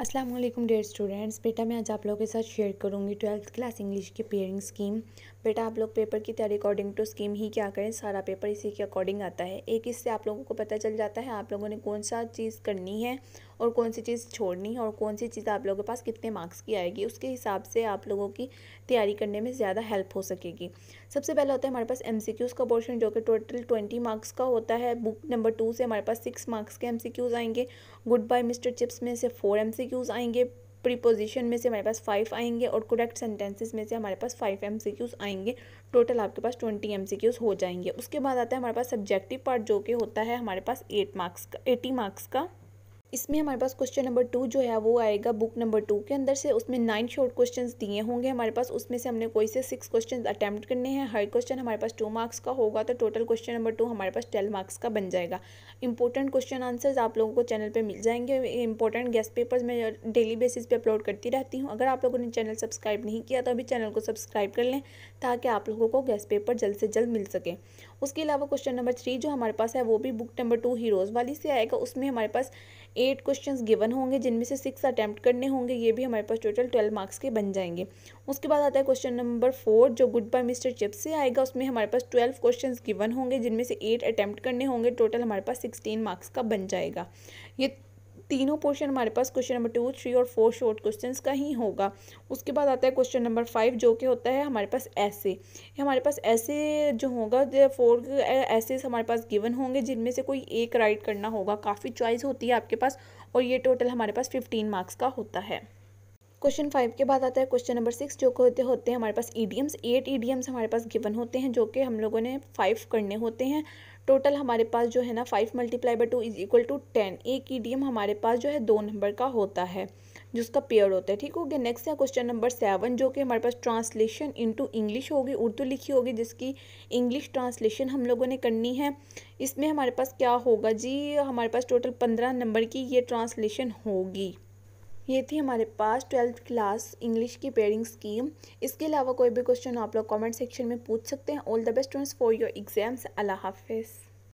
अस्सलाम वालेकुम dear students बेटा मैं आज आप लोगों के साथ शेयर करूंगी ट्वेल्थ क्लास इंग्लिश की पेयरिंग स्कीम बेटा आप लोग पेपर की तैयारी अकॉर्डिंग टू स्कीम ही क्या करें सारा पेपर इसी के अकॉर्डिंग आता है एक इससे आप लोगों को पता चल जाता है आप लोगों ने कौन सा चीज़ करनी है और कौन सी चीज़ छोड़नी है और कौन सी चीज़ आप लोगों के पास कितने मार्क्स की आएगी उसके हिसाब से आप लोगों की तैयारी करने में ज़्यादा हेल्प हो सकेगी सबसे पहले होता है हमारे पास एम का पोर्शन जो कि टोटल ट्वेंटी मार्क्स का होता है बुक नंबर टू से हमारे पास सिक्स मार्क्स के एम आएंगे गुड बाय मिस्टर चिप्स में से फोर एम आएंगे प्रीपोजिशन में से हमारे पास फाइव आएंगे और करेक्ट सेंटेंसेस में से हमारे पास फाइव एम आएंगे टोटल आपके पास ट्वेंटी एम हो जाएंगे उसके बाद आता है हमारे पास सब्जेक्टिव पार्ट जो कि होता है हमारे पास एट मार्क्स का एटी मार्क्स का इसमें हमारे पास क्वेश्चन नंबर टू जो है वो आएगा बुक नंबर टू के अंदर से उसमें नाइन शॉर्ट क्वेश्चन दिए होंगे हमारे पास उसमें से हमने कोई से सिक्स क्वेश्चन अटैम्प्ट करने हैं हर क्वेश्चन हमारे पास टू मार्क्स का होगा तो टोटल क्वेश्चन नंबर टू हमारे पास ट्वेल्व मार्क्स का बन जाएगा इंपॉर्टेंट क्वेश्चन आंसर्स आप लोगों को चैनल पर मिल जाएंगे इंपॉर्टेंट गेस्ट पेपर्स मैं डेली बेसिस पर अपलोड करती रहती हूँ अगर आप लोगों ने चैनल सब्सक्राइब नहीं किया तो अभी चैनल को सब्सक्राइब कर लें ताकि आप लोगों को गेस्ट पेपर जल्द से जल्द मिल सके उसके अलावा क्वेश्चन नंबर थ्री जो हमारे पास है वो भी बुक नंबर टू हीरोज़ वाली से आएगा उसमें हमारे पास एट क्वेश्चन गिवन होंगे जिनमें से सिक्स अटैम्प्ट करने होंगे ये भी हमारे पास टोटल ट्वेल्व मार्क्स के बन जाएंगे उसके बाद आता है क्वेश्चन नंबर फोर जो गुड बाय मिस्टर चिप से आएगा उसमें हमारे पास ट्वेल्व क्वेश्चन गिवन होंगे जिनमें से एट अटैम्प्ट करने होंगे टोटल हमारे पास सिक्सटीन मार्क्स का बन जाएगा ये तीनों पोर्शन हमारे पास क्वेश्चन नंबर टू थ्री और फोर शॉर्ट क्वेश्चन का ही होगा उसके बाद आता है क्वेश्चन नंबर फाइव जो कि होता है हमारे पास ऐसे हमारे पास ऐसे जो होगा फोर ऐसे हमारे पास गिवन होंगे जिनमें से कोई एक राइट करना होगा काफ़ी चॉइस होती है आपके पास और ये टोटल हमारे पास फिफ्टीन मार्क्स का होता है क्वेश्चन फाइव के बाद आता है क्वेश्चन नंबर सिक्स जो होते होते हैं हमारे पास ईडीएम्स एट ईडीएम्स हमारे पास गिवन होते हैं जो कि हम लोगों ने फाइव करने होते हैं टोटल हमारे पास जो है ना five multiply by two is equal to ten एक ईडीएम हमारे पास जो है दो नंबर का होता है जिसका पेयर होता है ठीक हो गया नेक्स्ट है क्वेश्चन नंबर सेवन जो कि हमारे पास ट्रांसलेशन इनटू इंग्लिश होगी उर्दू लिखी होगी जिसकी इंग्लिश ट्रांसलेशन हम लोगों ने करनी है इसमें हमारे पास क्या होगा जी हमारे पास टोटल पंद्रह नंबर की ये ट्रांसलेशन होगी ये थी हमारे पास ट्वेल्थ क्लास इंग्लिश की पेयरिंग स्कीम इसके अलावा कोई भी क्वेश्चन आप लोग कमेंट सेक्शन में पूछ सकते हैं all the best students for your exams अल्लाह हाफिज़